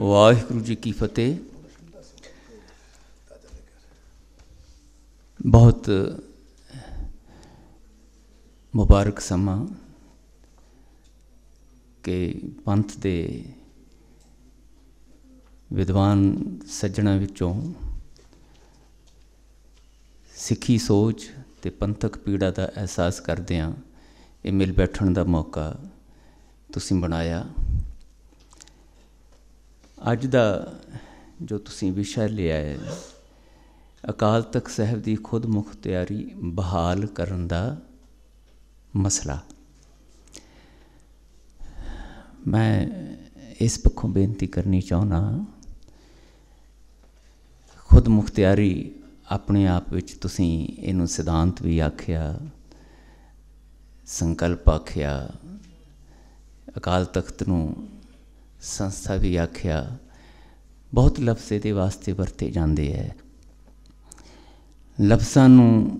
ਵਾਹਿਗੁਰੂ ਜੀ ਕੀ ਫਤਿਹ ਬਹੁਤ ਮੁਬਾਰਕ ਸਮਾਂ ਕਿ ਪੰਥ ਦੇ ਵਿਦਵਾਨ ਸੱਜਣਾ ਵਿੱਚੋਂ ਸਿੱਖੀ ਸੋਚ ਤੇ ਪੰਥਕ ਪੀੜਾ ਦਾ ਅਹਿਸਾਸ ਕਰਦੇ ਆ ਇਹ ਮਿਲ ਬੈਠਣ ਦਾ ਮੌਕਾ ਤੁਸੀਂ ਬਣਾਇਆ ਅੱਜ ਦਾ ਜੋ ਤੁਸੀਂ ਵਿਸ਼ਾ ਲਿਆ ਹੈ ਅਕਾਲ ਤਖਤ ਸਾਹਿਬ ਦੀ ਖੁਦ ਮੁਖਤਿਆਰੀ ਬਹਾਲ ਕਰਨ ਦਾ ਮਸਲਾ ਮੈਂ ਇਸ ਪੱਖੋਂ ਬੇਨਤੀ ਕਰਨੀ ਚਾਹੁੰਦਾ ਖੁਦ ਮੁਖਤਿਆਰੀ ਆਪਣੇ ਆਪ ਵਿੱਚ ਤੁਸੀਂ ਇਹਨੂੰ ਸਿਧਾਂਤ ਵੀ ਆਖਿਆ ਸੰਕਲਪ ਆਖਿਆ ਅਕਾਲ ਤਖਤ ਨੂੰ ਸੰਸਥਾ ਵੀ ਆਖਿਆ ਬਹੁਤ ਲਫ਼ਜ਼ ਦੇ ਵਾਸਤੇ ਵਰਤੇ ਜਾਂਦੇ ਐ ਲਫ਼ਜ਼ਾਂ ਨੂੰ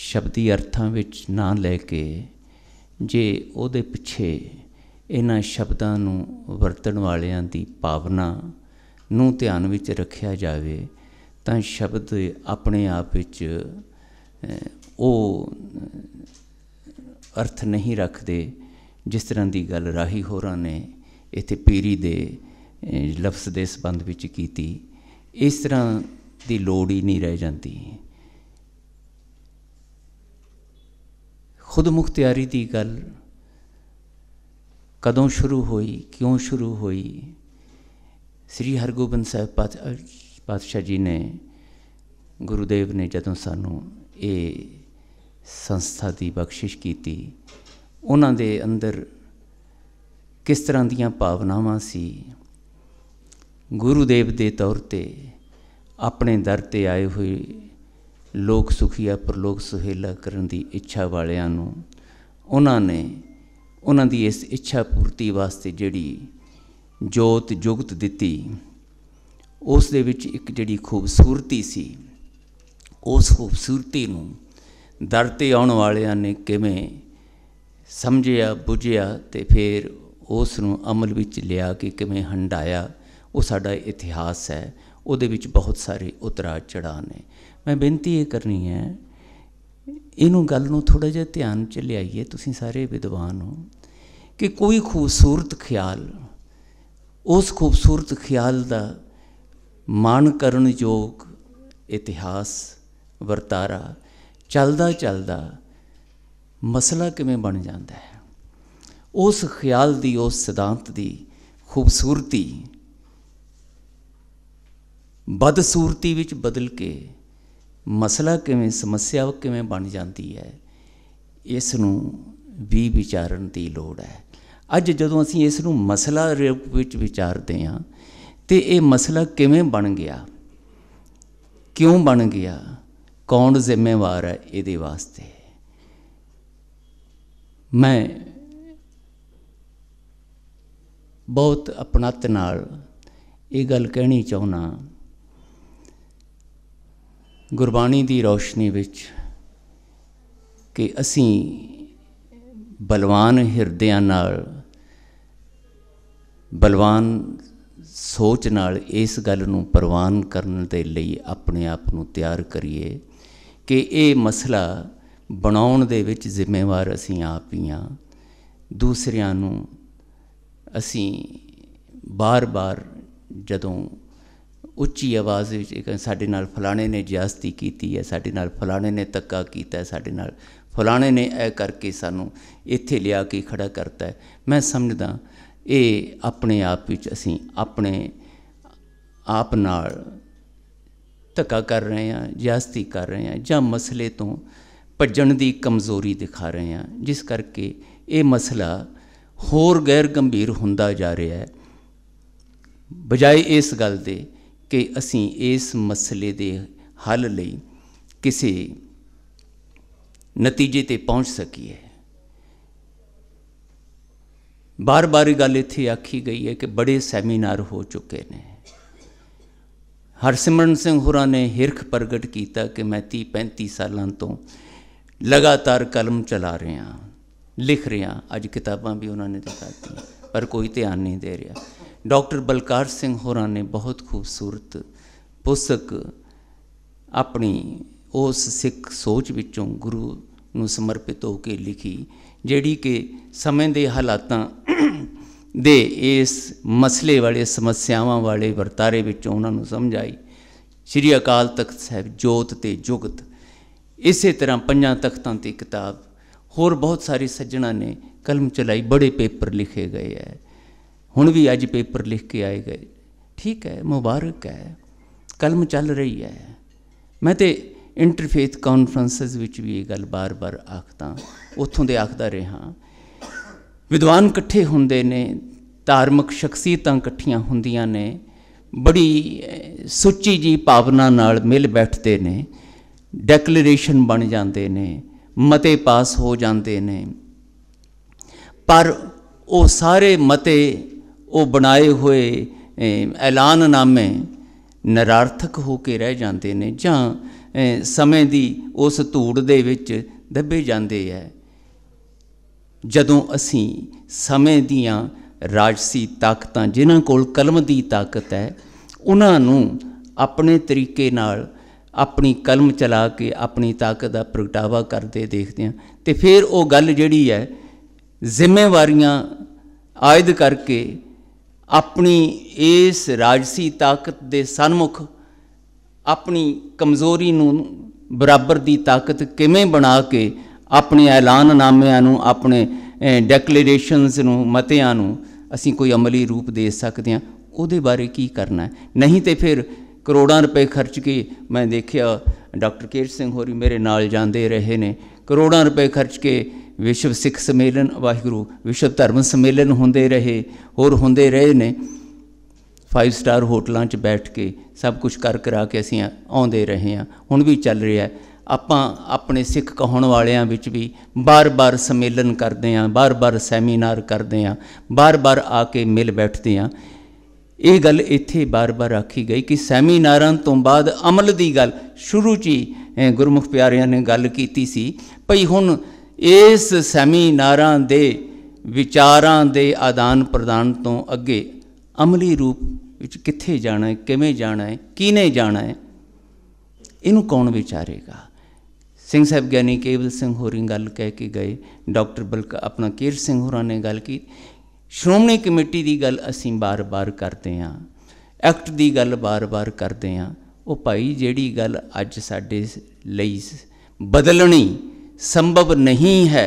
ਸ਼ਬਦੀ ਅਰਥਾਂ ਵਿੱਚ ਨਾ ਲੈ ਕੇ ਜੇ ਉਹਦੇ ਪਿੱਛੇ ਇਹਨਾਂ ਸ਼ਬਦਾਂ ਨੂੰ ਵਰਤਣ ਵਾਲਿਆਂ ਦੀ ਭਾਵਨਾ ਨੂੰ ਧਿਆਨ ਵਿੱਚ ਰੱਖਿਆ ਜਾਵੇ ਤਾਂ ਸ਼ਬਦ ਆਪਣੇ ਆਪ ਵਿੱਚ ਉਹ ਅਰਥ ਨਹੀਂ ਰੱਖਦੇ ਜਿਸ ਤਰ੍ਹਾਂ ਦੀ ਗੱਲ ਰਾਹੀ ਹੋਰਾਂ ਨੇ ਇੱਥੇ ਪੀਰੀ ਦੇ ਲਫ਼ਜ਼ ਦੇ ਸੰਬੰਧ ਵਿੱਚ ਕੀਤੀ ਇਸ ਤਰ੍ਹਾਂ ਦੀ ਲੋੜ ਹੀ ਨਹੀਂ ਰਹਿ ਜਾਂਦੀ ਖੁਦ ਮੁਖਤਿਆਰੀ ਦੀ ਗੱਲ ਕਦੋਂ ਸ਼ੁਰੂ ਹੋਈ ਕਿਉਂ ਸ਼ੁਰੂ ਹੋਈ ਸ੍ਰੀ ਹਰਗੋਬਿੰਦ ਸਾਹਿਬ ਪਾਤਸ਼ਾਹ ਜੀ ਨੇ ਗੁਰੂਦੇਵ ਨੇ ਜਦੋਂ ਸਾਨੂੰ ਇਹ ਸੰਸਥਾ ਦੀ ਬਖਸ਼ਿਸ਼ ਕੀਤੀ ਉਹਨਾਂ ਦੇ ਅੰਦਰ ਕਿਸ ਤਰ੍ਹਾਂ ਦੀਆਂ ਭਾਵਨਾਵਾਂ ਸੀ ਗੁਰੂਦੇਵ ਦੇ ਤੌਰ ਤੇ ਆਪਣੇ ਦਰ ਤੇ ਆਏ ਹੋਏ ਲੋਕ ਸੁਖੀਆ ਪਰਲੋਕ ਸੁਹੇਲਾ ਕਰਨ ਦੀ ਇੱਛਾ ਵਾਲਿਆਂ ਨੂੰ ਉਹਨਾਂ ਨੇ ਉਹਨਾਂ ਦੀ ਇਸ ਇੱਛਾ ਪੂਰਤੀ ਵਾਸਤੇ ਜਿਹੜੀ ਜੋਤ ਜੁਗਤ ਦਿੱਤੀ ਉਸ ਦੇ ਵਿੱਚ ਇੱਕ ਜਿਹੜੀ ਖੂਬਸੂਰਤੀ ਸੀ ਉਸ ਖੂਬਸੂਰਤੀ ਨੂੰ ਦਰ ਤੇ ਆਉਣ ਵਾਲਿਆਂ ਨੇ ਕਿਵੇਂ ਸਮਝਿਆ 부ਝਿਆ ਤੇ ਫਿਰ ਉਸ ਨੂੰ ਅਮਲ ਵਿੱਚ ਲਿਆ ਕਿ ਕਿਵੇਂ ਹੰਡਾਇਆ ਉਹ ਸਾਡਾ ਇਤਿਹਾਸ ਹੈ ਉਹਦੇ ਵਿੱਚ ਬਹੁਤ ਸਾਰੇ ਉਤਰਾ ਚੜਾ ਨੇ ਮੈਂ ਬੇਨਤੀ ਇਹ ਕਰਨੀ ਹੈ ਇਹਨੂੰ ਗੱਲ ਨੂੰ ਥੋੜਾ ਜਿਹਾ ਧਿਆਨ ਚ ਲਿਆਈਏ ਤੁਸੀਂ ਸਾਰੇ ਵਿਦਵਾਨ ਹੋ ਕਿ ਕੋਈ ਖੂਬਸੂਰਤ ਖਿਆਲ ਉਸ ਖੂਬਸੂਰਤ ਖਿਆਲ ਦਾ ਮਾਣ ਕਰਨ ਯੋਗ ਇਤਿਹਾਸ ਵਰਤਾਰਾ ਚੱਲਦਾ ਚੱਲਦਾ ਮਸਲਾ ਕਿਵੇਂ ਬਣ ਜਾਂਦਾ ਹੈ ਉਸ ਖਿਆਲ ਦੀ ਉਸ ਸਿਧਾਂਤ ਦੀ ਖੂਬਸੂਰਤੀ ਬਦਸੂਰਤੀ ਵਿੱਚ ਬਦਲ ਕੇ ਮਸਲਾ ਕਿਵੇਂ ਸਮੱਸਿਆ ਕਿਵੇਂ ਬਣ ਜਾਂਦੀ ਹੈ ਇਸ ਨੂੰ ਵੀ ਵਿਚਾਰਨ ਦੀ ਲੋੜ ਹੈ ਅੱਜ ਜਦੋਂ ਅਸੀਂ ਇਸ ਨੂੰ ਮਸਲਾ ਰੂਪ ਵਿੱਚ ਵਿਚਾਰਦੇ ਹਾਂ ਤੇ ਇਹ ਮਸਲਾ ਕਿਵੇਂ ਬਣ ਗਿਆ ਕਿਉਂ ਬਣ ਗਿਆ ਕੌਣ ਜ਼ਿੰਮੇਵਾਰ ਹੈ ਇਹਦੇ ਵਾਸਤੇ ਮੈਂ ਬਹੁਤ ਅਪਣਤ ਨਾਲ ਇਹ ਗੱਲ ਕਹਿਣੀ ਚਾਹੁੰਨਾ ਗੁਰਬਾਣੀ ਦੀ ਰੌਸ਼ਨੀ ਵਿੱਚ ਕਿ ਅਸੀਂ ਬਲਵਾਨ ਹਿਰਦਿਆਂ ਨਾਲ ਬਲਵਾਨ ਸੋਚ ਨਾਲ ਇਸ ਗੱਲ ਨੂੰ ਪ੍ਰਵਾਨ ਕਰਨ ਦੇ ਲਈ ਆਪਣੇ ਆਪ ਨੂੰ ਤਿਆਰ ਕਰੀਏ ਕਿ ਇਹ ਮਸਲਾ ਬਣਾਉਣ ਦੇ ਵਿੱਚ ਜ਼ਿੰਮੇਵਾਰ ਅਸੀਂ ਆਪ ਹੀ ਆ ਦੂਸਰਿਆਂ ਨੂੰ ਅਸੀਂ ਬਾਰ-ਬਾਰ ਜਦੋਂ ਉੱਚੀ ਆਵਾਜ਼ ਵਿੱਚ ਸਾਡੇ ਨਾਲ ਫਲਾਣੇ ਨੇ ਜਿਆਸਤੀ ਕੀਤੀ ਹੈ ਸਾਡੇ ਨਾਲ ਫਲਾਣੇ ਨੇ ਤੱਕਾ ਕੀਤਾ ਸਾਡੇ ਨਾਲ ਫਲਾਣੇ ਨੇ ਇਹ ਕਰਕੇ ਸਾਨੂੰ ਇੱਥੇ ਲਿਆ ਕੇ ਖੜਾ ਕਰਤਾ ਮੈਂ ਸਮਝਦਾ ਇਹ ਆਪਣੇ ਆਪ ਵਿੱਚ ਅਸੀਂ ਆਪਣੇ ਆਪ ਨਾਲ ਧੱਕਾ ਕਰ ਰਹੇ ਹਾਂ ਜਿਆਸਤੀ ਕਰ ਰਹੇ ਹਾਂ ਜਾਂ ਮਸਲੇ ਤੋਂ ਭੱਜਣ ਦੀ ਕਮਜ਼ੋਰੀ ਦਿਖਾ ਰਹੇ ਹਾਂ ਜਿਸ ਕਰਕੇ ਇਹ ਮਸਲਾ ਹੋਰ ਗੈਰ ਗੰਭੀਰ ਹੁੰਦਾ ਜਾ ਰਿਹਾ ਹੈ ਬਜਾਏ ਇਸ ਗੱਲ ਦੇ ਕਿ ਅਸੀਂ ਇਸ ਮਸਲੇ ਦੇ ਹੱਲ ਲਈ ਕਿਸੇ ਨਤੀਜੇ ਤੇ ਪਹੁੰਚ ਸਕੀਏ ਬਾਰ-ਬਾਰ ਗੱਲ ਇੱਥੇ ਆਖੀ ਗਈ ਹੈ ਕਿ ਬੜੇ ਸੈਮੀਨਾਰ ਹੋ ਚੁੱਕੇ ਨੇ ਹਰਸਿਮਰਨ ਸਿੰਘ ਹੁਰਾ ਨੇ ਹਿਰਖ ਪ੍ਰਗਟ ਕੀਤਾ ਕਿ ਮੈਂ 30 35 ਸਾਲਾਂ ਤੋਂ ਲਗਾਤਾਰ ਕਲਮ ਚਲਾ ਰਿਹਾ ਹਾਂ ਲਿਖ ਰਿਹਾ ਅੱਜ ਕਿਤਾਬਾਂ ਵੀ ਉਹਨਾਂ ਨੇ ਦਿੱਤੀ ਪਰ ਕੋਈ ਧਿਆਨ ਨਹੀਂ ਦੇ ਰਿਹਾ ਡਾਕਟਰ ਬਲਕਾਰ ਸਿੰਘ ਹੋਰਾਂ ਨੇ ਬਹੁਤ ਖੂਬਸੂਰਤ ਪੁਸਤਕ ਆਪਣੀ ਉਸ ਸਿੱਖ ਸੋਚ ਵਿੱਚੋਂ ਗੁਰੂ ਨੂੰ ਸਮਰਪਿਤ ਹੋ ਕੇ ਲਿਖੀ ਜਿਹੜੀ ਕਿ ਸਮੇਂ ਦੇ ਹਾਲਾਤਾਂ ਦੇ ਇਸ ਮਸਲੇ ਵਾਲੇ ਸਮੱਸਿਆਵਾਂ ਵਾਲੇ ਵਰਤਾਰੇ ਵਿੱਚੋਂ ਉਹਨਾਂ ਨੂੰ ਸਮਝ ਆਈ ਸ੍ਰੀ ਅਕਾਲ ਤਖਤ ਸਾਹਿਬ ਜੋਤ ਤੇ ਜੁਗਤ ਇਸੇ ਤਰ੍ਹਾਂ ਪੰਜਾਂ ਤਖਤਾਂ ਤੇ ਕਿਤਾਬ ਹੋਰ ਬਹੁਤ ਸਾਰੇ ਸੱਜਣਾ ਨੇ ਕਲਮ ਚਲਾਈ ਬੜੇ ਪੇਪਰ ਲਿਖੇ ਗਏ ਐ ਹੁਣ ਵੀ ਅੱਜ ਪੇਪਰ ਲਿਖ ਕੇ ਆਏ ਗਏ ਠੀਕ ਹੈ ਮੁਬਾਰਕ ਹੈ ਕਲਮ ਚੱਲ ਰਹੀ ਹੈ ਮੈਂ ਤੇ ਇੰਟਰਫੇਥ ਕਾਨਫਰੰਸਸ ਵਿੱਚ ਵੀ ਇਹ ਗੱਲ ਬਾਰ-ਬਾਰ ਆਖਦਾ ਉੱਥੋਂ ਦੇ ਆਖਦਾ ਰਿਹਾ ਵਿਦਵਾਨ ਇਕੱਠੇ ਹੁੰਦੇ ਨੇ ਧਾਰਮਿਕ ਸ਼ਖਸੀਅਤਾਂ ਇਕੱਠੀਆਂ ਹੁੰਦੀਆਂ ਨੇ ਬੜੀ ਸੁੱਚੀ ਜੀ ਭਾਵਨਾ ਨਾਲ ਮਿਲ ਬੈਠਦੇ ਨੇ ਡੈਕਲੇਰੇਸ਼ਨ ਬਣ ਜਾਂਦੇ ਨੇ ਮਤੇ ਪਾਸ ਹੋ ਜਾਂਦੇ ਨੇ ਪਰ ਉਹ ਸਾਰੇ ਮਤੇ ਉਹ ਬਣਾਏ ਹੋਏ ਐਲਾਨਨਾਮੇ ਨਰਾਰਥਕ ਹੋ ਕੇ ਰਹਿ ਜਾਂਦੇ ਨੇ ਜਾਂ ਸਮੇਂ ਦੀ ਉਸ ਧੂੜ ਦੇ ਵਿੱਚ ਦੱਬੇ ਜਾਂਦੇ ਐ ਜਦੋਂ ਅਸੀਂ ਸਮੇਂ ਦੀਆਂ ਰਾਜਸੀ ਤਾਕਤਾਂ ਜਿਨ੍ਹਾਂ ਕੋਲ ਕਲਮ ਦੀ ਤਾਕਤ ਹੈ ਉਹਨਾਂ ਨੂੰ ਆਪਣੇ ਤਰੀਕੇ ਨਾਲ ਆਪਣੀ ਕਲਮ ਚਲਾ ਕੇ ਆਪਣੀ ਤਾਕਤ ਦਾ ਪ੍ਰਗਟਾਵਾ ਕਰਦੇ ਦੇਖਦੇ ਆ ਤੇ ਫਿਰ ਉਹ ਗੱਲ ਜਿਹੜੀ ਹੈ ਜ਼ਿੰਮੇਵਾਰੀਆਂ ਆਇਦ ਕਰਕੇ ਆਪਣੀ ਇਸ ਰਾਜਸੀ ਤਾਕਤ ਦੇ ਸਨਮੁਖ ਆਪਣੀ ਕਮਜ਼ੋਰੀ ਨੂੰ ਬਰਾਬਰ ਦੀ ਤਾਕਤ ਕਿਵੇਂ ਬਣਾ ਕੇ ਆਪਣੇ ਐਲਾਨਨਾਮਿਆਂ ਨੂੰ ਆਪਣੇ ਡੈਕਲੇਰੇਸ਼ਨਸ ਨੂੰ ਮਤਿਆਂ ਨੂੰ ਅਸੀਂ ਕੋਈ ਅਮਲੀ ਰੂਪ ਦੇ ਸਕਦੇ ਹਾਂ ਉਹਦੇ ਬਾਰੇ ਕੀ ਕਰਨਾ ਹੈ ਨਹੀਂ ਤੇ ਫਿਰ ਕਰੋੜਾਂ ਰੁਪਏ ਖਰਚ ਕੇ ਮੈਂ ਦੇਖਿਆ ਡਾਕਟਰ ਕੇਰ ਸਿੰਘ ਹੋਰੀ ਮੇਰੇ ਨਾਲ ਜਾਂਦੇ ਰਹੇ ਨੇ ਕਰੋੜਾਂ ਰੁਪਏ ਖਰਚ ਕੇ ਵਿਸ਼ਵ ਸਿੱਖ ਸੰਮੇਲਨ ਵਾਹਿਗੁਰੂ ਵਿਸ਼ਵ ਧਰਮ ਸੰਮੇਲਨ ਹੁੰਦੇ ਰਹੇ ਹੋਰ ਹੁੰਦੇ ਰਹੇ ਨੇ 5 ਸਟਾਰ ਹੋਟਲਾਂ 'ਚ ਬੈਠ ਕੇ ਸਭ ਕੁਝ ਕਰ ਕਰਾ ਕੇ ਅਸੀਂ ਆਉਂਦੇ ਰਹੇ ਹਾਂ ਹੁਣ ਵੀ ਚੱਲ ਰਿਹਾ ਆਪਾਂ ਆਪਣੇ ਸਿੱਖ ਕਹਾਉਣ ਵਾਲਿਆਂ ਵਿੱਚ ਵੀ ਬਾਰ-ਬਾਰ ਸੰਮੇਲਨ ਕਰਦੇ ਹਾਂ ਬਾਰ-ਬਾਰ ਸੈਮੀਨਾਰ ਕਰਦੇ ਹਾਂ ਬਾਰ-ਬਾਰ ਆ ਕੇ ਮਿਲ ਬੈਠਦੇ ਹਾਂ ਇਹ ਗੱਲ ਇੱਥੇ ਬਾਰ-ਬਾਰ ਆਖੀ ਗਈ ਕਿ ਸੈਮੀਨਾਰਾਂ ਤੋਂ ਬਾਅਦ ਅਮਲ ਦੀ ਗੱਲ ਸ਼ੁਰੂ 'ਚ ਹੀ ਗੁਰਮੁਖ ਪਿਆਰਿਆਂ ਨੇ ਗੱਲ ਕੀਤੀ ਸੀ ਭਈ ਹੁਣ ਇਸ ਸੈਮੀਨਾਰਾਂ ਦੇ ਵਿਚਾਰਾਂ ਦੇ ਆਦਾਨ ਪ੍ਰਦਾਨ ਤੋਂ ਅੱਗੇ ਅਮਲੀ ਰੂਪ ਵਿੱਚ ਕਿੱਥੇ ਜਾਣਾ ਹੈ ਕਿਵੇਂ ਜਾਣਾ ਹੈ ਕਿਨੇ ਜਾਣਾ ਹੈ ਇਹਨੂੰ ਕੌਣ ਵਿਚਾਰੇਗਾ ਸਿੰਘ ਸਾਹਿਬ ਗਿਆਨੀ ਕੇਵਲ ਸਿੰਘ ਹੋਰੀ ਗੱਲ ਕਹਿ ਕੇ ਗਏ ਡਾਕਟਰ ਬਲਕ ਆਪਣਾ ਕੀਰ ਸਿੰਘ ਹੋਰਾਂ ਨੇ ਗੱਲ ਕੀਤੀ ਸ਼੍ਰੋਮਣੀ ਕਮੇਟੀ ਦੀ ਗੱਲ ਅਸੀਂ ਬਾਰ-ਬਾਰ ਕਰਦੇ ਹਾਂ ਐਕਟ ਦੀ ਗੱਲ ਬਾਰ-ਬਾਰ ਕਰਦੇ ਹਾਂ ਉਹ ਭਾਈ ਜਿਹੜੀ ਗੱਲ ਅੱਜ ਸਾਡੇ ਲਈ ਬਦਲਣੀ ਸੰਭਵ ਨਹੀਂ ਹੈ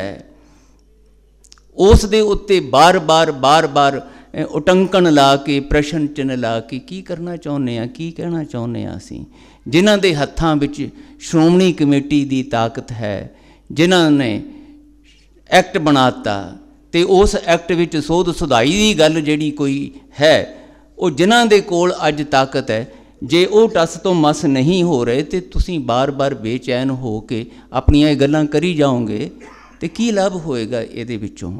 ਉਸ ਦੇ ਉੱਤੇ ਬਾਰ-ਬਾਰ ਬਾਰ-ਬਾਰ ਉਟੰਕਣ ਲਾ ਕੇ ਪ੍ਰਸ਼ਨ ਚਿੰਨ ਲਾ ਕੇ ਕੀ ਕਰਨਾ ਚਾਹੁੰਦੇ ਆ ਕੀ ਕਹਿਣਾ ਚਾਹੁੰਦੇ ਆ ਅਸੀਂ ਜਿਨ੍ਹਾਂ ਦੇ ਹੱਥਾਂ ਵਿੱਚ ਸ਼੍ਰੋਮਣੀ ਕਮੇਟੀ ਦੀ ਤਾਕਤ ਹੈ ਜਿਨ੍ਹਾਂ ਨੇ ਐਕਟ ਬਣਾਤਾ ਤੇ ਉਸ ਐਕਟ ਵਿੱਚ ਸੋਧ ਸੁਧਾਈ ਦੀ ਗੱਲ ਜਿਹੜੀ ਕੋਈ ਹੈ ਉਹ ਜਿਨ੍ਹਾਂ ਦੇ ਕੋਲ ਅੱਜ ਤਾਕਤ ਹੈ ਜੇ ਉਹ ਟਸ ਤੋਂ ਮਸ ਨਹੀਂ ਹੋ ਰਹੇ ਤੇ ਤੁਸੀਂ ਬਾਰ-ਬਾਰ ਬੇਚੈਨ ਹੋ ਕੇ ਆਪਣੀਆਂ ਇਹ ਗੱਲਾਂ ਕਰੀ ਜਾਓਗੇ ਤੇ ਕੀ ਲਾਭ ਹੋਏਗਾ ਇਹਦੇ ਵਿੱਚੋਂ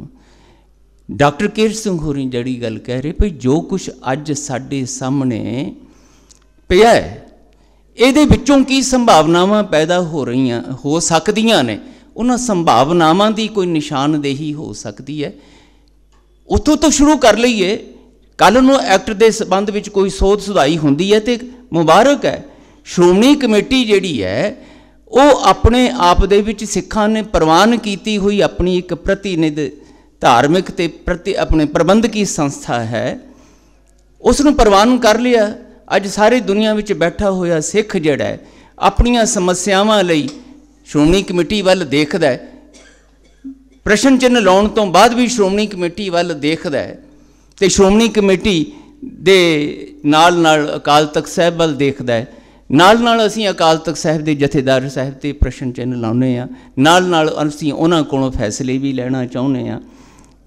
ਡਾਕਟਰ ਕੇਰ ਸਿੰਘ ਹੋਰੀ ਜਿਹੜੀ ਗੱਲ ਕਹਿ ਰਹੇ ਭਈ ਜੋ ਕੁਝ ਅੱਜ ਸਾਡੇ ਸਾਹਮਣੇ ਪਿਆ ਹੈ ਇਹਦੇ ਵਿੱਚੋਂ ਕੀ ਸੰਭਾਵਨਾਵਾਂ ਪੈਦਾ ਹੋ ਰਹੀਆਂ ਹੋ ਸਕਦੀਆਂ ਨੇ ਉਹਨਾਂ ਸੰਭਾਵਨਾਵਾਂ ਦੀ ਕੋਈ ਨਿਸ਼ਾਨਦੇਹੀ ਹੋ ਸਕਦੀ ਹੈ ਉਥੋਂ ਤੋਂ ਸ਼ੁਰੂ ਕਰ ਲਈਏ ਕੱਲ ਨੂੰ ਐਕਟ ਦੇ ਸਬੰਧ ਵਿੱਚ ਕੋਈ ਸੋਧ ਸੁਧਾਈ ਹੁੰਦੀ ਹੈ ਤੇ ਮੁਬਾਰਕ ਹੈ ਸ਼੍ਰੋਮਣੀ ਕਮੇਟੀ ਜਿਹੜੀ ਹੈ ਉਹ ਆਪਣੇ ਆਪ ਦੇ ਵਿੱਚ ਸਿੱਖਾਂ ਨੇ ਪ੍ਰਵਾਨ ਕੀਤੀ ਹੋਈ ਆਪਣੀ ਇੱਕ ਪ੍ਰਤੀਨਿਧ ਧਾਰਮਿਕ ਤੇ ਪ੍ਰਤੀ ਆਪਣੇ ਪ੍ਰਬੰਧਕੀ ਸੰਸਥਾ ਹੈ ਉਸ ਨੂੰ ਪ੍ਰਵਾਨ ਕਰ ਲਿਆ ਅੱਜ ਸਾਰੀ ਦੁਨੀਆ ਵਿੱਚ ਬੈਠਾ ਹੋਇਆ ਸਿੱਖ ਜਿਹੜਾ ਆਪਣੀਆਂ ਸਮੱਸਿਆਵਾਂ ਲਈ ਸ਼੍ਰੋਮਣੀ ਕਮੇਟੀ ਵੱਲ ਦੇਖਦਾ ਹੈ ਪ੍ਰਸ਼ਨ ਚਿੰਨ ਲਾਉਣ ਤੋਂ ਬਾਅਦ ਵੀ ਸ਼੍ਰੋਮਣੀ ਕਮੇਟੀ ਵੱਲ ਦੇਖਦਾ ਹੈ ਤੇ ਸ਼੍ਰੋਮਣੀ ਕਮੇਟੀ ਦੇ ਨਾਲ ਨਾਲ ਅਕਾਲ ਤਖਤ ਸਾਹਿਬ ਵੱਲ ਦੇਖਦਾ ਹੈ ਨਾਲ ਨਾਲ ਅਸੀਂ ਅਕਾਲ ਤਖਤ ਸਾਹਿਬ ਦੇ ਜਥੇਦਾਰ ਸਾਹਿਬ ਤੇ ਪ੍ਰਸ਼ਨ ਚਿੰਨ ਲਾਉਨੇ ਆ ਨਾਲ ਨਾਲ ਅਸੀਂ ਉਹਨਾਂ ਕੋਲੋਂ ਫੈਸਲੇ ਵੀ ਲੈਣਾ ਚਾਹੁੰਦੇ ਆ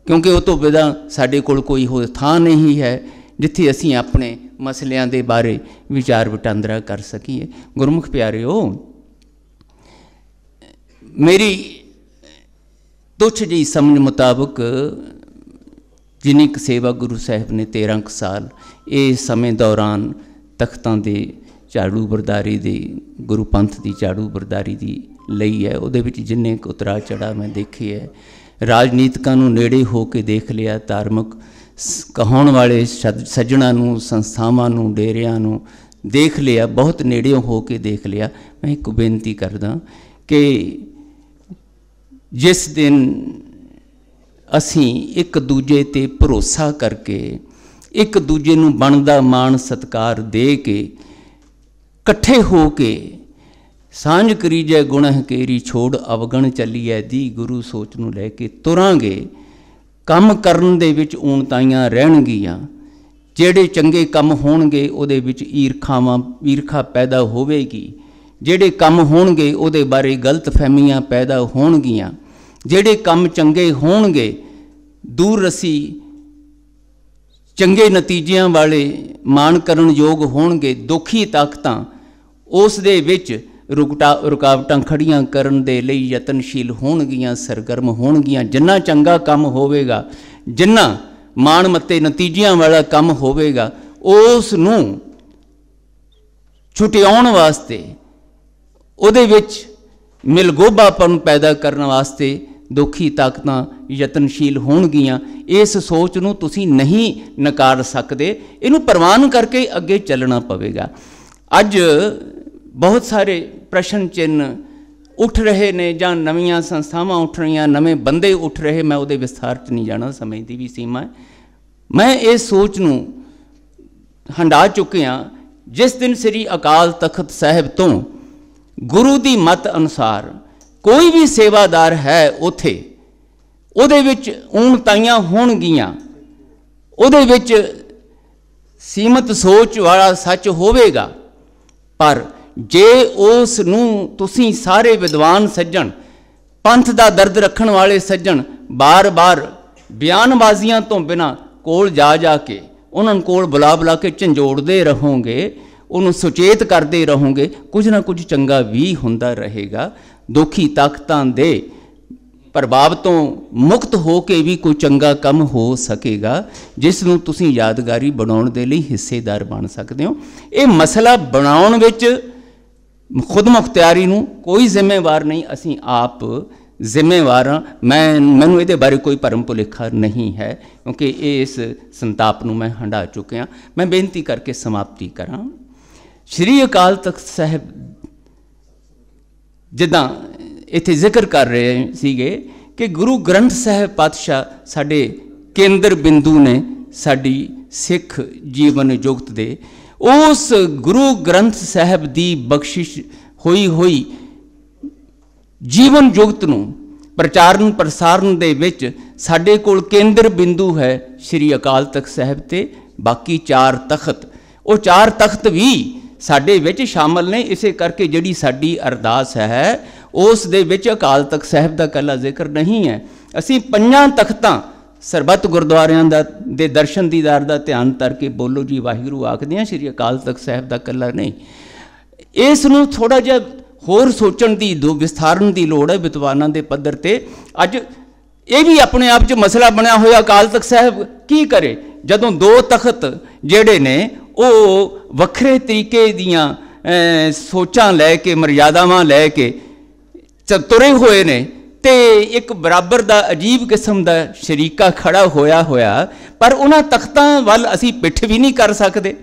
ਕਿਉਂਕਿ ਉਹ ਤੋਂ ਬਿਨਾਂ ਸਾਡੇ ਕੋਲ ਕੋਈ ਹੋਰ ਥਾਂ ਨਹੀਂ ਹੈ ਜਿੱਥੇ ਅਸੀਂ ਆਪਣੇ ਮਸਲਿਆਂ ਦੇ ਬਾਰੇ ਵਿਚਾਰ ਵਟਾਂਦਰਾ ਕਰ ਸਕੀਏ ਗੁਰਮੁਖ ਪਿਆਰਿਓ ਮੇਰੀ ਤੁਛ ਜੀ ਸਮਝ ਮੁਤਾਬਕ ਜਿਨੀ ਕ ਸੇਵਾ ਗੁਰੂ ਸਾਹਿਬ ਨੇ 13 ਕ ਸਾਲ ਇਹ ਸਮੇਂ ਦੌਰਾਨ ਤਖਤਾਂ ਦੇ ਝਾੜੂ ਬਰਦਾਰੀ ਦੀ ਗੁਰੂ ਪੰਥ ਦੀ ਝਾੜੂ ਬਰਦਾਰੀ ਦੀ ਲਈ ਹੈ ਉਹਦੇ ਵਿੱਚ ਜਿੰਨੇ ਕ ਉਤਰਾ ਚੜਾ ਮੈਂ ਦੇਖੀ ਹੈ ਰਾਜਨੀਤਿਕਾਂ ਨੂੰ ਨੇੜੇ ਹੋ ਕੇ ਦੇਖ ਲਿਆ ਧਾਰਮਿਕ ਕਹਾਉਣ ਵਾਲੇ ਸੱਜਣਾ ਨੂੰ ਸੰਸਥਾਵਾਂ ਨੂੰ ਡੇਰਿਆਂ ਨੂੰ ਦੇਖ ਲਿਆ ਬਹੁਤ ਨੇੜਿਓਂ ਹੋ ਕੇ ਦੇਖ ਲਿਆ ਮੈਂ ਇੱਕ ਬੇਨਤੀ ਕਰਦਾ ਕਿ ਜਿਸ ਦਿਨ ਅਸੀਂ ਇੱਕ ਦੂਜੇ ਤੇ ਭਰੋਸਾ ਕਰਕੇ ਇੱਕ ਦੂਜੇ ਨੂੰ ਬਣਦਾ ਮਾਣ ਸਤਕਾਰ ਦੇ ਕੇ ਇਕੱਠੇ ਹੋ ਕੇ ਸਾਂਝ ਕਰੀ ਜੈ ਗੁਣਹ ਕੇਰੀ ਛੋੜ ਅਵਗਣ ਚੱਲੀਐ ਦੀ ਗੁਰੂ ਸੋਚ ਨੂੰ ਲੈ ਕੇ ਤੁਰਾਂਗੇ ਕੰਮ ਕਰਨ ਦੇ ਵਿੱਚ ਊਣਤਾਈਆਂ ਰਹਿਣਗੀਆਂ ਜਿਹੜੇ ਚੰਗੇ ਕੰਮ ਹੋਣਗੇ ਉਹਦੇ ਵਿੱਚ ਈਰਖਾਵਾਂ ਈਰਖਾ ਪੈਦਾ ਹੋਵੇਗੀ ਜਿਹੜੇ ਕੰਮ ਹੋਣਗੇ ਉਹਦੇ ਬਾਰੇ ਗਲਤ ਫਹਿਮੀਆਂ ਪੈਦਾ ਹੋਣਗੀਆਂ ਜਿਹੜੇ ਕੰਮ ਚੰਗੇ ਹੋਣਗੇ ਦੂਰ ਰਸੀ ਚੰਗੇ ਨਤੀਜਿਆਂ ਵਾਲੇ ਮਾਣ ਕਰਨ ਯੋਗ ਹੋਣਗੇ ਦੁਖੀ ਤਾਕਤਾਂ ਉਸ ਦੇ ਵਿੱਚ ਰੁਕਟਾ ਰੁਕਾਵਟਾਂ ਖੜੀਆਂ ਕਰਨ ਦੇ ਲਈ ਯਤਨਸ਼ੀਲ ਹੋਣਗੀਆਂ ਸਰਗਰਮ ਹੋਣਗੀਆਂ ਜਿੰਨਾ ਚੰਗਾ ਕੰਮ ਹੋਵੇਗਾ ਜਿੰਨਾ ਮਾਣ ਮੱਤੇ ਨਤੀਜਿਆਂ ਵਾਲਾ ਕੰਮ ਹੋਵੇਗਾ ਉਸ ਨੂੰ ਛੁਟਿਆਉਣ ਵਾਸਤੇ ਉਹਦੇ ਵਿੱਚ ਮਿਲਗੋਬਾਪਨ ਪੈਦਾ ਕਰਨ ਵਾਸਤੇ ਦੁਖੀ ਤਾਕਤਾਂ ਯਤਨਸ਼ੀਲ ਹੋਣਗੀਆਂ ਇਸ ਸੋਚ ਨੂੰ ਤੁਸੀਂ ਨਹੀਂ ਨਕਾਰ ਸਕਦੇ ਇਹਨੂੰ ਪ੍ਰਵਾਨ ਕਰਕੇ ਅੱਗੇ ਚੱਲਣਾ ਪਵੇਗਾ ਅੱਜ ਬਹੁਤ ਸਾਰੇ ਪ੍ਰਸ਼ਨ ਚਿੰਨ ਉੱਠ ਰਹੇ ਨੇ ਜਾਂ ਨਵੀਆਂ ਸੰਸਥਾਵਾਂ ਉੱਠ ਰਹੀਆਂ ਨਵੇਂ ਬੰਦੇ ਉੱਠ ਰਹੇ ਮੈਂ ਉਹਦੇ ਵਿਸਥਾਰ 'ਚ ਨਹੀਂ ਜਾਣਾ ਸਮੇਂ ਦੀ ਵੀ ਸੀਮਾ ਹੈ ਮੈਂ ਇਸ ਸੋਚ ਨੂੰ ਹੰਡਾ ਚੁੱਕਿਆ ਜਿਸ ਦਿਨ ਸ੍ਰੀ ਅਕਾਲ ਤਖਤ ਸਾਹਿਬ ਤੋਂ ਗੁਰੂ ਦੀ ਮਤ ਅਨੁਸਾਰ ਕੋਈ ਵੀ ਸੇਵਾਦਾਰ ਹੈ ਉਥੇ ਉਹਦੇ ਵਿੱਚ ਊਣਤਾਈਆਂ ਹੋਣਗੀਆਂ ਉਹਦੇ ਵਿੱਚ ਸੀਮਤ ਸੋਚ ਵਾਲਾ ਸੱਚ ਹੋਵੇਗਾ ਪਰ ਜੇ ਉਸ ਨੂੰ ਤੁਸੀਂ ਸਾਰੇ ਵਿਦਵਾਨ ਸੱਜਣ ਪੰਥ ਦਾ ਦਰਦ ਰੱਖਣ ਵਾਲੇ ਸੱਜਣ ਬਾਰ-ਬਾਰ ਬਿਆਨਬਾਜ਼ੀਆਂ ਤੋਂ ਬਿਨਾ ਕੋਲ ਜਾ ਜਾ ਕੇ ਉਹਨਾਂ ਕੋਲ ਬੁਲਾ ਬੁਲਾ ਕੇ ਝੰਜੋੜਦੇ ਰਹੋਗੇ ਉਹਨੂੰ ਸੁਚੇਤ ਕਰਦੇ ਰਹੋਗੇ ਕੁਝ ਨਾ ਕੁਝ ਚੰਗਾ ਵੀ ਹੁੰਦਾ ਰਹੇਗਾ ਦੁਖੀ ਤਾਕਤਾਂ ਦੇ ਪ੍ਰਭਾਵ ਤੋਂ ਮੁਕਤ ਹੋ ਕੇ ਵੀ ਕੋਈ ਚੰਗਾ ਕੰਮ ਹੋ ਸਕੇਗਾ ਜਿਸ ਨੂੰ ਤੁਸੀਂ ਯਾਦਗਾਰੀ ਬਣਾਉਣ ਦੇ ਲਈ ਹਿੱਸੇਦਾਰ ਬਣ ਸਕਦੇ ਹੋ ਇਹ ਮਸਲਾ ਬਣਾਉਣ ਵਿੱਚ ਖੁਦ ਮੁਖਤਿਆਰੀ ਨੂੰ ਕੋਈ ਜ਼ਿੰਮੇਵਾਰ ਨਹੀਂ ਅਸੀਂ ਆਪ ਜ਼ਿੰਮੇਵਾਰ ਮੈਂ ਮੈਨੂੰ ਇਹਦੇ ਬਾਰੇ ਕੋਈ ਪਰਮ ਪੁਲੇਖਾ ਨਹੀਂ ਹੈ ਕਿਉਂਕਿ ਇਹ ਇਸ ਸੰਤਾਪ ਨੂੰ ਮੈਂ ਹੰਡਾ ਚੁੱਕਿਆ ਮੈਂ ਬੇਨਤੀ ਕਰਕੇ ਸਮਾਪਤੀ ਕਰਾਂ ਸ਼੍ਰੀ ਅਕਾਲ ਤਖਤ ਸਾਹਿਬ ਜਿੱਦਾਂ ਇੱਥੇ ਜ਼ਿਕਰ ਕਰ ਰਹੇ ਸੀਗੇ ਕਿ ਗੁਰੂ ਗ੍ਰੰਥ ਸਾਹਿਬ ਪਾਤਸ਼ਾਹ ਸਾਡੇ ਕੇਂਦਰ ਬਿੰਦੂ ਨੇ ਸਾਡੀ ਸਿੱਖ ਜੀਵਨ ਯੁਗਤ ਦੇ ਉਸ ਗੁਰੂ ਗ੍ਰੰਥ ਸਾਹਿਬ ਦੀ ਬਖਸ਼ਿਸ਼ ਹੋਈ ਹੋਈ ਜੀਵਨ ਯੁਗਤ ਨੂੰ ਪ੍ਰਚਾਰਨ ਪ੍ਰਸਾਰਨ ਦੇ ਵਿੱਚ ਸਾਡੇ ਕੋਲ ਕੇਂਦਰ ਬਿੰਦੂ ਹੈ ਸ੍ਰੀ ਅਕਾਲ ਤਖਤ ਸਾਹਿਬ ਤੇ ਬਾਕੀ ਚਾਰ ਤਖਤ ਉਹ ਚਾਰ ਤਖਤ ਵੀ ਸਾਡੇ ਵਿੱਚ ਸ਼ਾਮਲ ਨੇ ਇਸੇ ਕਰਕੇ ਜਿਹੜੀ ਸਾਡੀ ਅਰਦਾਸ ਹੈ ਉਸ ਦੇ ਵਿੱਚ ਅਕਾਲ ਤਖਤ ਸਾਹਿਬ ਦਾ ਕੱਲਾ ਜ਼ਿਕਰ ਨਹੀਂ ਹੈ ਅਸੀਂ ਪੰਜਾਂ ਤਖਤਾਂ ਸਰਬੱਤ ਗੁਰਦੁਆਰਿਆਂ ਦਾ ਦੇ ਦਰਸ਼ਨ ਦੀਦਾਰ ਦਾ ਧਿਆਨ ਤਰ ਕੇ ਬੋਲੋ ਜੀ ਵਾਹਿਗੁਰੂ ਆਖਦੇ ਆ ਸ੍ਰੀ ਅਕਾਲ ਤਖਤ ਸਾਹਿਬ ਦਾ ਕੱਲਾ ਨਹੀਂ ਇਸ ਨੂੰ ਥੋੜਾ ਜਿਹਾ ਹੋਰ ਸੋਚਣ ਦੀ ਦੋ ਵਿਸਥਾਰਨ ਦੀ ਲੋੜ ਹੈ ਵਿਦਵਾਨਾਂ ਦੇ ਪੱਧਰ ਤੇ ਅੱਜ ਇਹ ਵੀ ਆਪਣੇ ਆਪ 'ਚ ਮਸਲਾ ਬਣਿਆ ਹੋਇਆ ਅਕਾਲ ਤਖਤ ਸਾਹਿਬ ਕੀ ਕਰੇ ਜਦੋਂ ਦੋ ਤਖਤ ਜਿਹੜੇ ਨੇ ਉਹ ਵੱਖਰੇ ਤਰੀਕੇ ਦੀਆਂ ਸੋਚਾਂ ਲੈ ਕੇ ਮਰਿਆਦਾਵਾਂ ਲੈ ਕੇ ਚਤੁਰੇ ਹੋਏ ਨੇ ਤੇ ਇੱਕ ਬਰਾਬਰ ਦਾ ਅਜੀਬ ਕਿਸਮ ਦਾ ਸ਼ਰੀਕਾ ਖੜਾ ਹੋਇਆ ਹੋਇਆ ਪਰ ਉਹਨਾਂ ਤਖਤਾਂ ਵੱਲ ਅਸੀਂ ਪਿੱਠ ਵੀ ਨਹੀਂ ਕਰ ਸਕਦੇ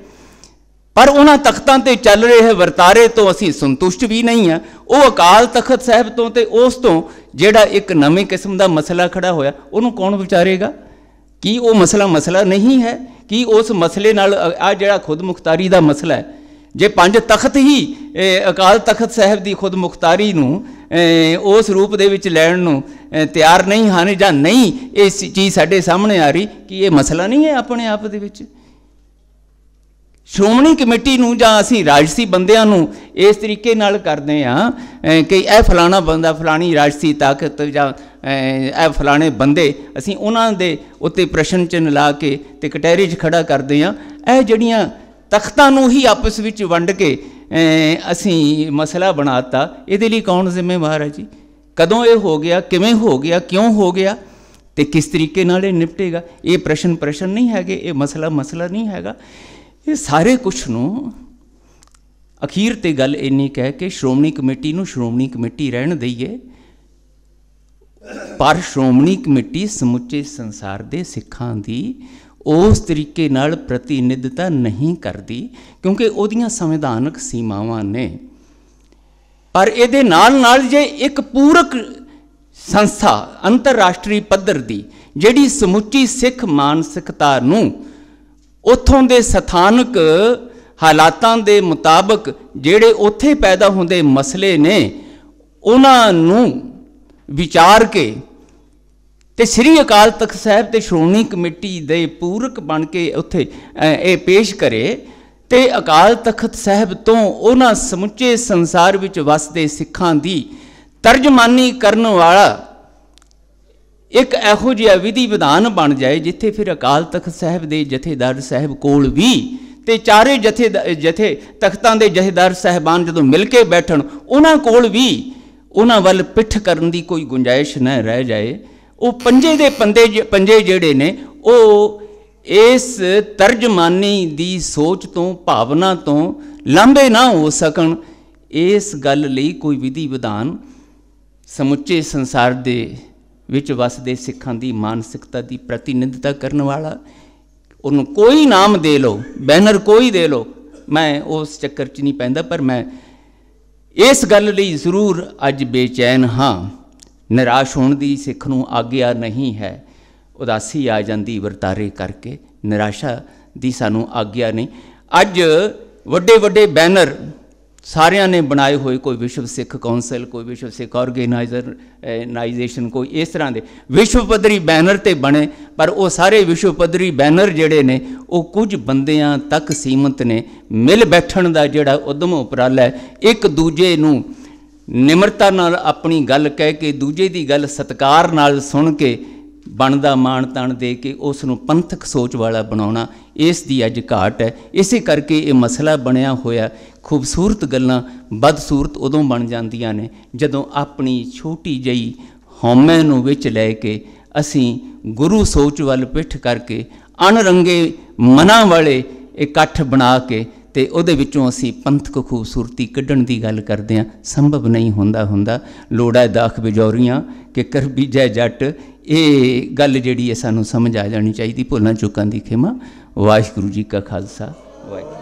ਪਰ ਉਹਨਾਂ ਤਖਤਾਂ ਤੇ ਚੱਲ ਰਹੇ ਵਰਤਾਰੇ ਤੋਂ ਅਸੀਂ ਸੰਤੁਸ਼ਟ ਵੀ ਨਹੀਂ ਆ ਉਹ ਅਕਾਲ ਤਖਤ ਸਾਹਿਬ ਤੋਂ ਤੇ ਉਸ ਤੋਂ ਜਿਹੜਾ ਇੱਕ ਨਵੇਂ ਕਿਸਮ ਦਾ ਮਸਲਾ ਖੜਾ ਹੋਇਆ ਉਹਨੂੰ ਕੌਣ ਵਿਚਾਰੇਗਾ ਕੀ ਉਹ ਮਸਲਾ ਮਸਲਾ ਨਹੀਂ ਹੈ ਕਿ ਉਸ ਮਸਲੇ ਨਾਲ ਆ ਜਿਹੜਾ ਖੁਦਮੁਖਤਾਰੀ ਦਾ ਮਸਲਾ ਹੈ ਜੇ ਪੰਜ ਤਖਤ ਹੀ ਅਕਾਲ ਤਖਤ ਸਾਹਿਬ ਦੀ ਖੁਦਮੁਖਤਾਰੀ ਨੂੰ ਉਸ ਰੂਪ ਦੇ ਵਿੱਚ ਲੈਣ ਨੂੰ ਤਿਆਰ ਨਹੀਂ ਹਨ ਜਾਂ ਨਹੀਂ ਇਸ ਚੀਜ਼ ਸਾਡੇ ਸਾਹਮਣੇ ਆ ਰਹੀ ਕਿ ਇਹ ਮਸਲਾ ਨਹੀਂ ਹੈ ਆਪਣੇ ਆਪ ਦੇ ਵਿੱਚ ਸ਼੍ਰੋਮਣੀ ਕਮੇਟੀ ਨੂੰ ਜਾਂ ਅਸੀਂ ਰਾਜਸੀ ਬੰਦਿਆਂ ਨੂੰ ਇਸ ਤਰੀਕੇ ਨਾਲ ਕਰਦੇ ਆ ਕਿ ਇਹ ਫਲਾਣਾ ਬੰਦਾ ਫਲਾਣੀ ਰਾਜਸੀ ਤਾਕਤ ਜਾਂ ਇਹ ਫਲਾਣੇ ਬੰਦੇ ਅਸੀਂ ਉਹਨਾਂ ਦੇ ਉੱਤੇ ਪ੍ਰਸ਼ਨ ਚਿੰਨ ਲਾ ਕੇ ਤੇ ਕਟਹਿਰੀ 'ਚ ਖੜਾ ਕਰਦੇ ਆ ਇਹ ਜਿਹੜੀਆਂ ਤਖਤਾਂ ਨੂੰ ਹੀ ਆਪਸ ਵਿੱਚ ਵੰਡ ਕੇ ਅਸੀਂ ਮਸਲਾ ਬਣਾਤਾ ਇਹਦੇ ਲਈ ਕੌਣ ਜ਼ਿੰਮੇਵਾਰ ਹੈ ਜੀ ਕਦੋਂ ਇਹ ਹੋ ਗਿਆ ਕਿਵੇਂ ਹੋ ਗਿਆ ਕਿਉਂ ਹੋ ਗਿਆ ਤੇ ਕਿਸ ਤਰੀਕੇ ਨਾਲ ਇਹ ਨਿਪਟੇਗਾ ਇਹ ਪ੍ਰਸ਼ਨ ਪ੍ਰਸ਼ਨ ਨਹੀਂ ਹੈਗੇ ਇਹ ਮਸਲਾ ਮਸਲਾ ਨਹੀਂ ਹੈਗਾ ਇਹ ਸਾਰੇ ਕੁਝ ਨੂੰ ਅਖੀਰ ਤੇ ਗੱਲ ਇੰਨੀ ਕਹਿ ਕੇ ਸ਼੍ਰੋਮਣੀ ਕਮੇਟੀ ਨੂੰ ਸ਼੍ਰੋਮਣੀ ਕਮੇਟੀ ਰਹਿਣ ਦਈਏ ਪਰ ਸ਼੍ਰੋਮਣੀ ਕਮੇਟੀ ਸਮੁੱਚੇ ਸੰਸਾਰ ਦੇ ਸਿੱਖਾਂ ਦੀ ਉਸ ਤਰੀਕੇ ਨਾਲ ਪ੍ਰਤੀਨਿਧਤਾ ਨਹੀਂ ਕਰਦੀ ਕਿਉਂਕਿ ਉਹਦੀਆਂ ਸੰਵਿਧਾਨਕ ਸੀਮਾਵਾਂ ਨੇ ਪਰ ਇਹਦੇ ਨਾਲ ਨਾਲ ਜੇ ਇੱਕ ਪੂਰਕ ਸੰਸਥਾ ਅੰਤਰਰਾਸ਼ਟਰੀ ਪੱਧਰ ਦੀ ਜਿਹੜੀ ਸਮੁੱਚੀ ਸਿੱਖ ਮਾਨਸਿਕਤਾ ਨੂੰ ਉਥੋਂ ਦੇ ਸਥਾਨਕ ਹਾਲਾਤਾਂ ਦੇ ਮੁਤਾਬਕ ਜਿਹੜੇ ਉੱਥੇ ਪੈਦਾ ਹੁੰਦੇ ਮਸਲੇ ਨੇ ਉਹਨਾਂ ਨੂੰ ਵਿਚਾਰ ਕੇ ਤੇ ਸ੍ਰੀ ਅਕਾਲ ਤਖਤ ਸਾਹਿਬ ਤੇ ਸ਼੍ਰੋਮਣੀ ਕਮੇਟੀ ਦੇ ਪੂਰਕ ਬਣ ਕੇ ਉੱਥੇ ਇਹ ਪੇਸ਼ ਕਰੇ ਤੇ ਅਕਾਲ ਤਖਤ ਸਾਹਿਬ ਤੋਂ ਉਹਨਾਂ ਸਮੁੱਚੇ ਸੰਸਾਰ ਵਿੱਚ ਵਸਦੇ ਸਿੱਖਾਂ ਦੀ ਤਰਜਮਾਨੀ ਕਰਨ ਵਾਲਾ ਇੱਕ ਇਹੋ ਜਿਹਾ ਵਿਧੀ ਵਿਧਾਨ ਬਣ ਜਾਏ ਜਿੱਥੇ ਫਿਰ ਅਕਾਲ ਤਖਤ ਸਾਹਿਬ ਦੇ ਜਥੇਦਾਰ ਸਾਹਿਬ ਕੋਲ ਵੀ ਤੇ ਚਾਰੇ ਜਥੇ ਜਥੇ ਤਖਤਾਂ ਦੇ ਜਥੇਦਾਰ ਸਹਿਬਾਨ ਜਦੋਂ ਮਿਲ ਕੇ ਬੈਠਣ ਉਹਨਾਂ ਕੋਲ ਵੀ ਉਹਨਾਂ ਵੱਲ ਪਿੱਠ ਕਰਨ ਦੀ ਕੋਈ ਗੁੰਜਾਇਸ਼ ਨਾ ਰਹਿ ਜਾਏ ਉਹ ਪੰਜੇ ਦੇ ਪੰਦੇ ਪੰਜੇ ਜਿਹੜੇ ਨੇ ਉਹ ਇਸ ਤਰਜਮਾਨੀ ਦੀ ਸੋਚ ਤੋਂ ਭਾਵਨਾ ਤੋਂ ਲੰਬੇ ਨਾ ਹੋ ਸਕਣ ਇਸ ਗੱਲ ਲਈ ਕੋਈ ਵਿਧੀ ਵਿਧਾਨ ਸਮੁੱਚੇ ਸੰਸਾਰ ਦੇ ਵਿੱਚ ਵਸਦੇ ਸਿੱਖਾਂ ਦੀ ਮਾਨਸਿਕਤਾ ਦੀ ਪ੍ਰਤੀਨਿਧਤਾ ਕਰਨ ਵਾਲਾ ਉਹਨੂੰ ਕੋਈ ਨਾਮ ਦੇ ਲਓ ਬੈਨਰ ਕੋਈ ਦੇ ਲਓ ਮੈਂ ਉਸ ਚੱਕਰ 'ਚ ਨਹੀਂ ਪੈਂਦਾ ਪਰ ਮੈਂ ਇਸ ਗੱਲ ਲਈ ਜ਼ਰੂਰ ਅੱਜ ਬੇਚੈਨ ਹਾਂ ਨਿਰਾਸ਼ ਹੋਣ ਦੀ ਸਿੱਖ ਨੂੰ ਆਗਿਆ ਨਹੀਂ ਹੈ ਉਦਾਸੀ ਆ ਜਾਂਦੀ ਵਰਤਾਰੇ ਕਰਕੇ ਨਿਰਾਸ਼ਾ ਦੀ ਸਾਨੂੰ ਆਗਿਆ ਨਹੀਂ ਅੱਜ ਵੱਡੇ ਵੱਡੇ ਬੈਨਰ ਸਾਰਿਆਂ ਨੇ ਬਣਾਏ ਹੋਏ ਕੋਈ ਵਿਸ਼ਵ ਸਿੱਖ ਕਾਉਂਸਲ ਕੋਈ ਵਿਸ਼ਵ ਸਿੱਖ ਆਰਗੇਨਾਈਜ਼ਰ ਨਾਈਜੇਸ਼ਨ ਕੋਈ ਇਸ ਤਰ੍ਹਾਂ ਦੇ ਵਿਸ਼ਵ ਪੱਧਰੀ ਬੈਨਰ ਤੇ ਬਣੇ ਪਰ ਉਹ ਸਾਰੇ ਵਿਸ਼ਵ ਪੱਧਰੀ ਬੈਨਰ ਜਿਹੜੇ ਨੇ ਉਹ ਕੁਝ ਬੰਦਿਆਂ ਤੱਕ ਸੀਮਤ ਨੇ ਮਿਲ ਬੈਠਣ ਦਾ ਜਿਹੜਾ ਉਦਮ ਉਪਰਾਲਾ ਇੱਕ ਦੂਜੇ ਨੂੰ ਨਿਮਰਤਾ ਨਾਲ ਆਪਣੀ ਗੱਲ ਕਹਿ ਕੇ ਦੂਜੇ ਦੀ ਗੱਲ ਸਤਕਾਰ ਨਾਲ ਸੁਣ ਕੇ ਬਣਦਾ ਮਾਣ ਤਣ ਦੇ ਕੇ ਉਸ ਨੂੰ ਪੰਥਕ ਸੋਚ ਵਾਲਾ ਬਣਾਉਣਾ ਇਸ ਦੀ ਅੱਜ ਘਾਟ ਹੈ ਇਸੇ ਕਰਕੇ ਇਹ ਮਸਲਾ ਬਣਿਆ ਹੋਇਆ ਖੂਬਸੂਰਤ ਗੱਲਾਂ ਬਦਸੂਰਤ ਉਦੋਂ ਬਣ ਜਾਂਦੀਆਂ ਨੇ ਜਦੋਂ ਆਪਣੀ ਛੋਟੀ ਜਈ ਹਉਮੈ ਨੂੰ ਵਿੱਚ ਲੈ ਕੇ ਅਸੀਂ ਗੁਰੂ ਸੋਚ ਵੱਲ ਪਿੱਠ ਕਰਕੇ ਅਨਰੰਗੇ ਮਨਾਂ ਵਾਲੇ ਇਕੱਠ ਬਣਾ ਕੇ ਤੇ ਉਹਦੇ ਵਿੱਚੋਂ ਅਸੀਂ ਪੰਥਕ ਖੂਬਸੂਰਤੀ ਕੱਢਣ ਦੀ ਗੱਲ ਕਰਦੇ ਆ ਸੰਭਵ ਨਹੀਂ ਹੁੰਦਾ ਹੁੰਦਾ ਲੋੜਾ ਦਾਖ ਬਿਜੌਰੀਆਂ ਕਿ ਕਰ ਬੀਜੈ ਜੱਟ ਇਹ ਗੱਲ ਜਿਹੜੀ ਹੈ ਸਾਨੂੰ ਸਮਝ ਆ ਜਾਣੀ ਚਾਹੀਦੀ ਭੁੱਲਾਂ ਚੁੱਕਾਂ ਦੀ ਖਿਮਾ ਵਾਹਿਗੁਰੂ ਜੀ ਕਾ ਖਾਲਸਾ ਵਾਹਿਗੁਰੂ